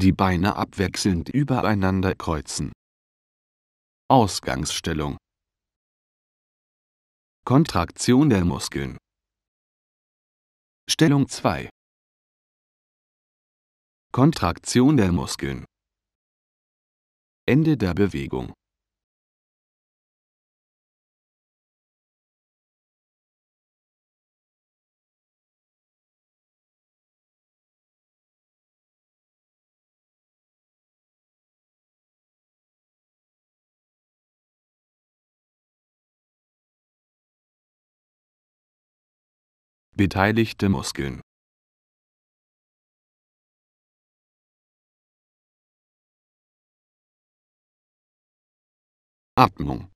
die Beine abwechselnd übereinander kreuzen. Ausgangsstellung Kontraktion der Muskeln Stellung 2 Kontraktion der Muskeln Ende der Bewegung Beteiligte Muskeln Atmung